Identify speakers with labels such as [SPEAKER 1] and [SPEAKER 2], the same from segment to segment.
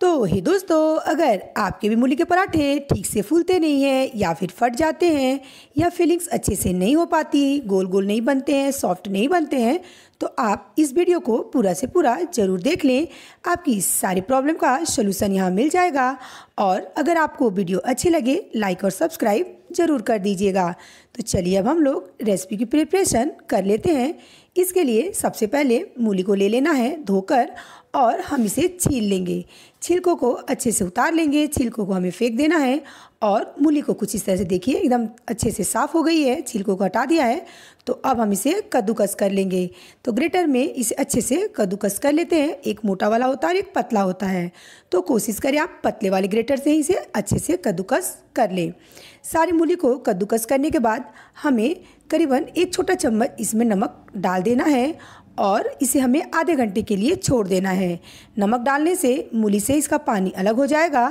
[SPEAKER 1] तो वही दोस्तों अगर आपके भी मूली के पराठे ठीक से फूलते नहीं हैं या फिर फट जाते हैं या फीलिंग्स अच्छे से नहीं हो पाती गोल गोल नहीं बनते हैं सॉफ्ट नहीं बनते हैं तो आप इस वीडियो को पूरा से पूरा ज़रूर देख लें आपकी सारी प्रॉब्लम का सलूशन यहाँ मिल जाएगा और अगर आपको वीडियो अच्छी लगे लाइक और सब्सक्राइब ज़रूर कर दीजिएगा तो चलिए अब हम लोग रेसिपी की प्रिपरेशन कर लेते हैं इसके लिए सबसे पहले मूली को ले लेना है धोकर और हम इसे छील लेंगे छिलकों को अच्छे से उतार लेंगे छिलकों को हमें फेंक देना है और मूली को कुछ इस तरह से देखिए एकदम अच्छे से साफ़ हो गई है छिलकों को हटा दिया है तो अब हम इसे कद्दूकस कर लेंगे तो ग्रेटर में इसे अच्छे से कद्दूकस कर लेते हैं एक मोटा वाला होता है और एक पतला होता है तो कोशिश करें आप पतले वाले ग्रेटर से ही इसे अच्छे से कद्दूकस कर लें सारी मूली को कद्दूकस करने के बाद हमें करीबन एक छोटा चम्मच इसमें नमक डाल देना है और इसे हमें आधे घंटे के लिए छोड़ देना है नमक डालने से मूली से इसका पानी अलग हो जाएगा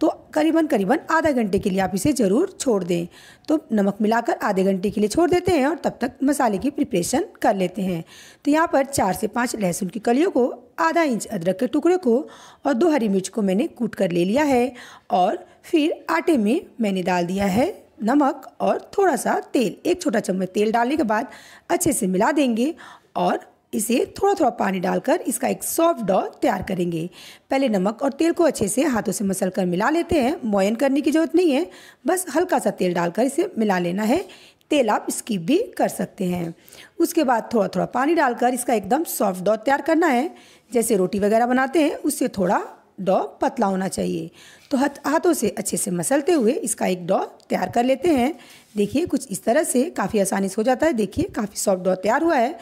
[SPEAKER 1] तो करीबन करीबन आधा घंटे के लिए आप इसे ज़रूर छोड़ दें तो नमक मिलाकर आधे घंटे के लिए छोड़ देते हैं और तब तक मसाले की प्रिपरेशन कर लेते हैं तो यहाँ पर चार से पाँच लहसुन की कलियों को आधा इंच अदरक के टुकड़े को और दो हरी मिर्च को मैंने कूट कर ले लिया है और फिर आटे में मैंने डाल दिया है नमक और थोड़ा सा तेल एक छोटा चम्मच तेल डालने के बाद अच्छे से मिला देंगे और इसे थोड़ा थोड़ा पानी डालकर इसका एक सॉफ्ट डॉ तैयार करेंगे पहले नमक और तेल को अच्छे से हाथों से मसल कर मिला लेते हैं मोयन करने की ज़रूरत नहीं है बस हल्का सा तेल डालकर इसे मिला लेना है तेल आप स्किप भी कर सकते हैं उसके बाद थोड़ा थोड़ा पानी डालकर इसका एकदम सॉफ्ट डॉ तैयार करना है जैसे रोटी वगैरह बनाते हैं उससे थोड़ा डॉ पतला होना चाहिए तो हाथों से अच्छे से मसलते हुए इसका एक डॉ तैयार कर लेते हैं देखिए कुछ इस तरह से काफ़ी आसानी से हो जाता है देखिए काफ़ी सॉफ्ट डॉ तैयार हुआ है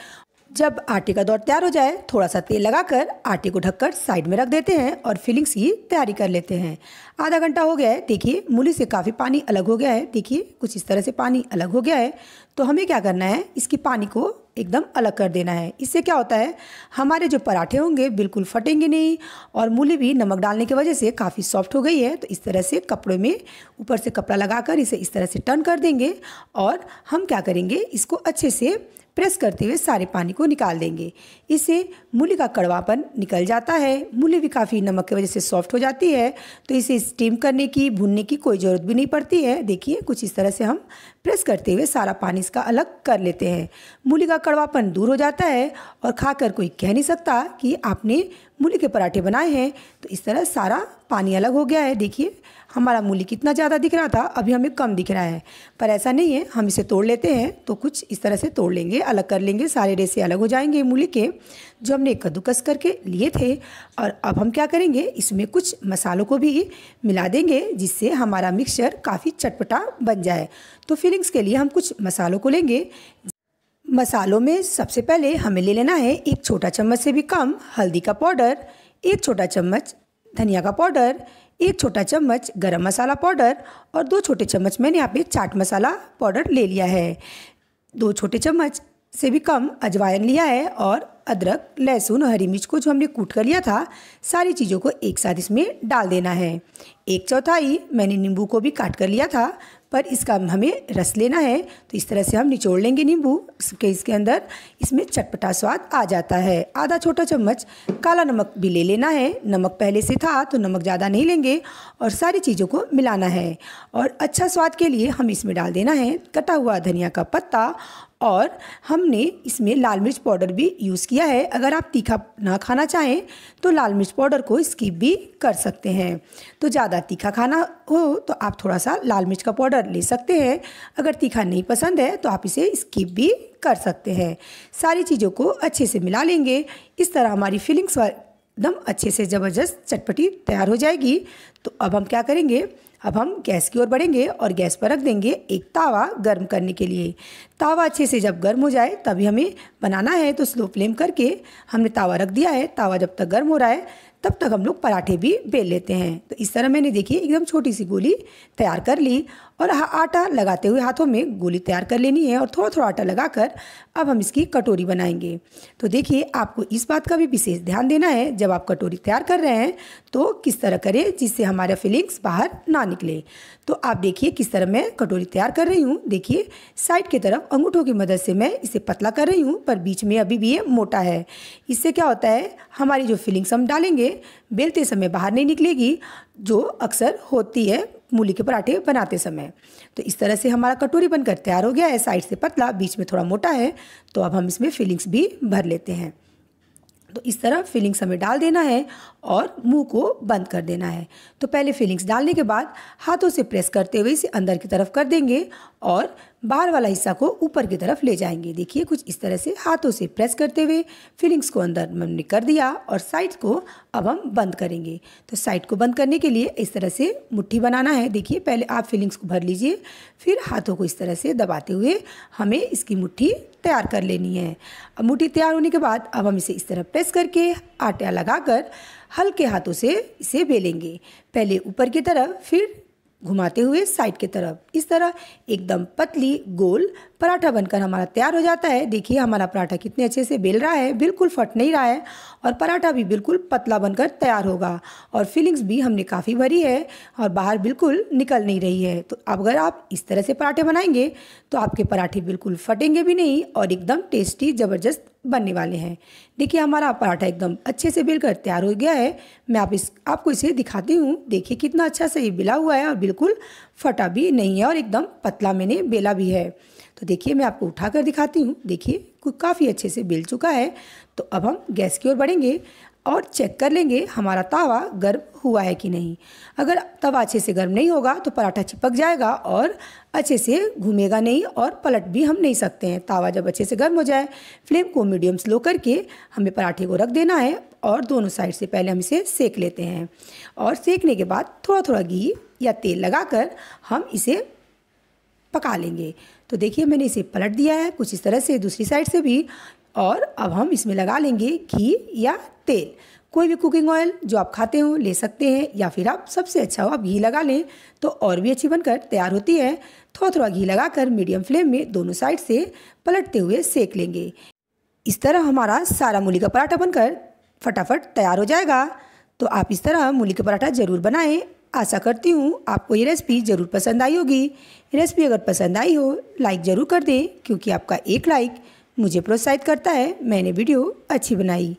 [SPEAKER 1] जब आटे का दौर तैयार हो जाए थोड़ा सा तेल लगाकर आटे को ढककर साइड में रख देते हैं और फिलिंग्स की तैयारी कर लेते हैं आधा घंटा हो गया है देखिए मूली से काफ़ी पानी अलग हो गया है देखिए कुछ इस तरह से पानी अलग हो गया है तो हमें क्या करना है इसकी पानी को एकदम अलग कर देना है इससे क्या होता है हमारे जो पराठे होंगे बिल्कुल फटेंगे नहीं और मूली भी नमक डालने की वजह से काफ़ी सॉफ्ट हो गई है तो इस तरह से कपड़ों में ऊपर से कपड़ा लगाकर इसे इस तरह से टर्न कर देंगे और हम क्या करेंगे इसको अच्छे से प्रेस करते हुए सारे पानी को निकाल देंगे इससे मूली का कड़वापन निकल जाता है मूली भी काफ़ी नमक की वजह से सॉफ्ट हो जाती है तो इसे स्टीम करने की भुनने की कोई ज़रूरत भी नहीं पड़ती है देखिए कुछ इस तरह से हम प्रेस करते हुए सारा पानी इसका अलग कर लेते हैं मूली का कड़वापन दूर हो जाता है और खाकर कोई कह नहीं सकता कि आपने मूली के पराठे बनाए हैं तो इस तरह सारा पानी अलग हो गया है देखिए हमारा मूली कितना ज़्यादा दिख रहा था अभी हमें कम दिख रहा है पर ऐसा नहीं है हम इसे तोड़ लेते हैं तो कुछ इस तरह से तोड़ लेंगे अलग कर लेंगे सारे रेसे अलग हो जाएंगे मूली के जो हमने कद्दूकस करके लिए थे और अब हम क्या करेंगे इसमें कुछ मसालों को भी मिला देंगे जिससे हमारा मिक्सचर काफ़ी चटपटा बन जाए तो फिलिंग्स के लिए हम कुछ मसालों को लेंगे मसालों में सबसे पहले हमें ले लेना है एक छोटा चम्मच से भी कम हल्दी का पाउडर एक छोटा चम्मच धनिया का पाउडर एक छोटा चम्मच गरम मसाला पाउडर और दो छोटे चम्मच मैंने यहाँ पे चाट मसाला पाउडर ले लिया है दो छोटे चम्मच से भी कम अजवाइन लिया है और अदरक लहसुन और हरी मिर्च को जो हमने कूट कर लिया था सारी चीज़ों को एक साथ इसमें डाल देना है एक चौथाई मैंने नींबू को भी काट कर लिया था पर इसका हमें रस लेना है तो इस तरह से हम निचोड़ लेंगे नींबू इसके इसके अंदर इसमें चटपटा स्वाद आ जाता है आधा छोटा चम्मच काला नमक भी ले लेना है नमक पहले से था तो नमक ज़्यादा नहीं लेंगे और सारी चीज़ों को मिलाना है और अच्छा स्वाद के लिए हम इसमें डाल देना है कटा हुआ धनिया का पत्ता और हमने इसमें लाल मिर्च पाउडर भी यूज़ किया है अगर आप तीखा ना खाना चाहें तो लाल मिर्च पाउडर को स्किप भी कर सकते हैं तो ज़्यादा तीखा खाना हो तो आप थोड़ा सा लाल मिर्च का पाउडर ले सकते हैं अगर तीखा नहीं पसंद है तो आप इसे स्किप भी कर सकते हैं सारी चीज़ों को अच्छे से मिला लेंगे इस तरह हमारी फीलिंग्स एकदम अच्छे से ज़बरदस्त चटपटी तैयार हो जाएगी तो अब हम क्या करेंगे अब हम गैस की ओर बढ़ेंगे और गैस पर रख देंगे एक तावा गर्म करने के लिए तावा अच्छे से जब गर्म हो जाए तभी हमें बनाना है तो स्लो फ्लेम करके हमने तावा रख दिया है तावा जब तक गर्म हो रहा है तब तक हम लोग पराठे भी बेल लेते हैं तो इस तरह मैंने देखिए एकदम छोटी सी गोली तैयार कर ली और आटा लगाते हुए हाथों में गोली तैयार कर लेनी है और थोड़ा थोड़ा आटा लगाकर अब हम इसकी कटोरी बनाएंगे तो देखिए आपको इस बात का भी विशेष ध्यान देना है जब आप कटोरी तैयार कर रहे हैं तो किस तरह करें जिससे हमारा फीलिंग्स बाहर ना निकले तो आप देखिए किस तरह मैं कटोरी तैयार कर रही हूँ देखिए साइड की तरफ अंगूठों की मदद से मैं इसे पतला कर रही हूँ पर बीच में अभी भी ये मोटा है इससे क्या होता है हमारी जो फीलिंग्स हम डालेंगे बेलते समय बाहर नहीं निकलेगी जो अक्सर होती है मूली के पराठे बनाते समय तो इस तरह से हमारा कटोरी बनकर तैयार हो गया है साइड से पतला बीच में थोड़ा मोटा है तो अब हम इसमें फिलिंग्स भी भर लेते हैं तो इस तरह फिलिंग्स हमें डाल देना है और मुंह को बंद कर देना है तो पहले फिलिंग्स डालने के बाद हाथों से प्रेस करते हुए इसे अंदर की तरफ कर देंगे और बाहर वाला हिस्सा को ऊपर की तरफ ले जाएंगे देखिए कुछ इस तरह से हाथों से प्रेस करते हुए फिलिंग्स को अंदर हमने कर दिया और साइड को अब हम बंद करेंगे तो साइड को बंद करने के लिए इस तरह से मुट्ठी बनाना है देखिए पहले आप फिलिंग्स को भर लीजिए फिर हाथों को इस तरह से दबाते हुए हमें इसकी मुट्ठी तैयार कर लेनी है अब मुठ्ठी तैयार होने के बाद अब हम इसे इस तरह प्रेस करके आटा कर हल्के हाथों से इसे बेलेंगे पहले ऊपर की तरफ फिर घुमाते हुए साइड के तरफ इस तरह एकदम पतली गोल पराठा बनकर हमारा तैयार हो जाता है देखिए हमारा पराठा कितने अच्छे से बेल रहा है बिल्कुल फट नहीं रहा है और पराठा भी बिल्कुल पतला बनकर तैयार होगा और फीलिंग्स भी हमने काफ़ी भरी है और बाहर बिल्कुल निकल नहीं रही है तो अगर आप इस तरह से पराठे बनाएंगे तो आपके पराठे बिल्कुल फटेंगे भी नहीं और एकदम टेस्टी ज़बरदस्त बनने वाले हैं देखिए हमारा पराठा एकदम अच्छे से बिल कर तैयार हो गया है मैं आप इस आपको इसे दिखाती हूँ देखिए कितना अच्छा से ये बिला हुआ है और बिल्कुल फटा भी नहीं है और एकदम पतला मैंने बेला भी है तो देखिए मैं आपको उठा कर दिखाती हूँ देखिए काफ़ी अच्छे से बिल चुका है तो अब हम गैस की ओर बढ़ेंगे और चेक कर लेंगे हमारा तावा गर्म हुआ है कि नहीं अगर तवा अच्छे से गर्म नहीं होगा तो पराठा चिपक जाएगा और अच्छे से घूमेगा नहीं और पलट भी हम नहीं सकते हैं तवा जब अच्छे से गर्म हो जाए फ्लेम को मीडियम स्लो करके हमें पराठे को रख देना है और दोनों साइड से पहले हम इसे सेक लेते हैं और सेकने के बाद थोड़ा थोड़ा घी या तेल कर हम इसे पका लेंगे तो देखिए मैंने इसे पलट दिया है कुछ इस तरह से दूसरी साइड से भी और अब हम इसमें लगा लेंगे घी या तेल कोई भी कुकिंग ऑयल जो आप खाते हो ले सकते हैं या फिर आप सबसे अच्छा हो आप घी लगा लें तो और भी अच्छी बनकर तैयार होती है थोड़ा थोड़ा घी लगाकर मीडियम फ्लेम में दोनों साइड से पलटते हुए सेक लेंगे इस तरह हमारा सारा मूली का पराठा बनकर फटाफट तैयार हो जाएगा तो आप इस तरह मूली का पराठा ज़रूर बनाएँ आशा करती हूँ आपको ये रेसिपी ज़रूर पसंद आई होगी रेसिपी अगर पसंद आई हो लाइक ज़रूर कर दें क्योंकि आपका एक लाइक मुझे प्रोत्साहित करता है मैंने वीडियो अच्छी बनाई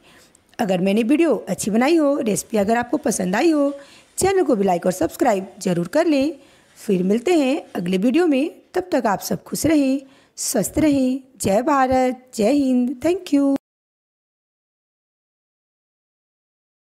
[SPEAKER 1] अगर मैंने वीडियो अच्छी बनाई हो रेसिपी अगर आपको पसंद आई हो चैनल को भी लाइक और सब्सक्राइब जरूर कर लें फिर मिलते हैं अगले वीडियो में तब तक आप सब खुश रहें स्वस्थ रहें जय भारत जय हिंद थैंक यू